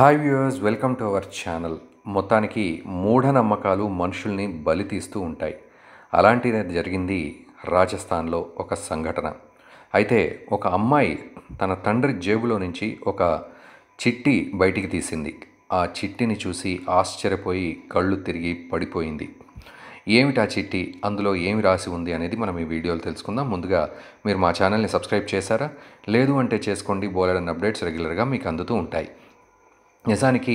hi viewers welcome to our channel మొత్తానికి మూఢనమ్మకాలు మనుషుల్ని బలి తీస్తూ ఉంటాయి అలాంటిది జరిగింది రాజస్థాన్లో ఒక సంఘటన అయితే ఒక అమ్మాయి తన తండ్రి జేబులో నుంచి ఒక చిట్టి బయటికి తీసింది ఆ చిట్టిని చూసి ఆశ్చర్యపోయి కళ్ళు తిరిగి పడిపోయింది ఏమిటా చిట్టి అందులో ఏమి రాసి ఉంది అనేది మనం ఈ వీడియోలో తెలుసుకుందాం ముందుగా మీరు మా ఛానల్ని సబ్స్క్రైబ్ చేశారా లేదు అంటే చేసుకోండి బోలెడన్ అప్డేట్స్ రెగ్యులర్గా మీకు అందుతూ ఉంటాయి నిజానికి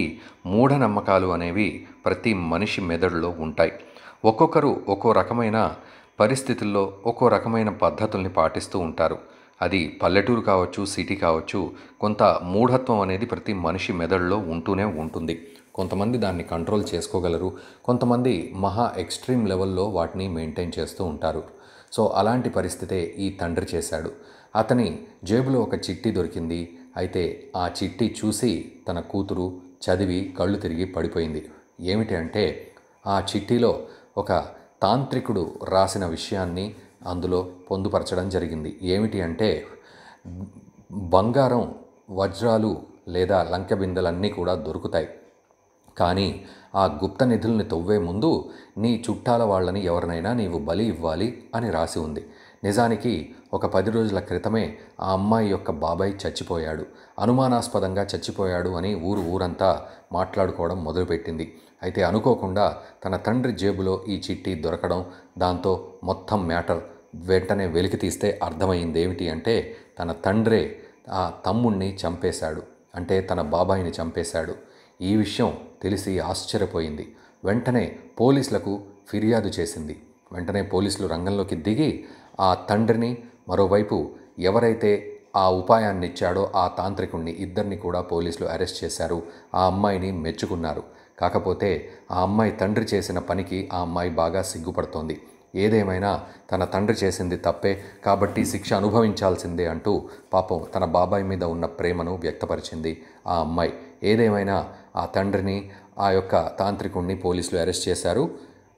మూఢనమ్మకాలు అనేవి ప్రతి మనిషి మెదడులో ఉంటాయి ఒక్కొక్కరు ఒక్కో రకమైన పరిస్థితుల్లో ఒక్కో రకమైన పద్ధతుల్ని పాటిస్తూ ఉంటారు అది పల్లెటూరు కావచ్చు సిటీ కావచ్చు కొంత మూఢత్వం అనేది ప్రతి మనిషి మెదడులో ఉంటూనే ఉంటుంది కొంతమంది దాన్ని కంట్రోల్ చేసుకోగలరు కొంతమంది మహా ఎక్స్ట్రీమ్ లెవెల్లో వాటిని మెయింటైన్ చేస్తూ ఉంటారు సో అలాంటి పరిస్థితే ఈ తండ్రి చేశాడు అతని జేబులో ఒక చిట్టి దొరికింది అయితే ఆ చిట్టి చూసి తన కూతురు చదివి కళ్ళు తిరిగి పడిపోయింది ఏమిటి అంటే ఆ చిట్టిలో ఒక తాంత్రికుడు రాసిన విషయాన్ని అందులో పొందుపరచడం జరిగింది ఏమిటి అంటే బంగారం వజ్రాలు లేదా లంక బిందెలన్నీ కూడా దొరుకుతాయి కానీ ఆ గుప్త నిధుల్ని తవ్వే ముందు నీ చుట్టాల వాళ్ళని ఎవరినైనా నీవు బలి ఇవ్వాలి అని రాసి ఉంది నిజానికి ఒక పది రోజుల క్రితమే ఆ అమ్మాయి యొక్క బాబాయ్ చచ్చిపోయాడు అనుమానాస్పదంగా చచ్చిపోయాడు అని ఊరు ఊరంతా మాట్లాడుకోవడం మొదలుపెట్టింది అయితే అనుకోకుండా తన తండ్రి జేబులో ఈ చిట్టి దొరకడం దాంతో మొత్తం మ్యాటర్ వెంటనే వెలికి తీస్తే అర్థమైంది ఏమిటి అంటే తన తండ్రే ఆ తమ్ముణ్ణి చంపేశాడు అంటే తన బాబాయిని చంపేశాడు ఈ విషయం తెలిసి ఆశ్చర్యపోయింది వెంటనే పోలీసులకు ఫిర్యాదు చేసింది వెంటనే పోలీసులు రంగంలోకి దిగి ఆ తండ్రిని మరోవైపు ఎవరైతే ఆ ఉపాయాన్ని ఇచ్చాడో ఆ తాంత్రికుణ్ణి ఇద్దరిని కూడా పోలీసులు అరెస్ట్ చేశారు ఆ అమ్మాయిని మెచ్చుకున్నారు కాకపోతే ఆ అమ్మాయి తండ్రి చేసిన పనికి ఆ అమ్మాయి బాగా సిగ్గుపడుతోంది ఏదేమైనా తన తండ్రి చేసింది తప్పే కాబట్టి శిక్ష అనుభవించాల్సిందే అంటూ పాపం తన బాబాయ్ మీద ఉన్న ప్రేమను వ్యక్తపరిచింది ఆ అమ్మాయి ఏదేమైనా ఆ తండ్రిని ఆ యొక్క తాంత్రికుణ్ణి పోలీసులు అరెస్ట్ చేశారు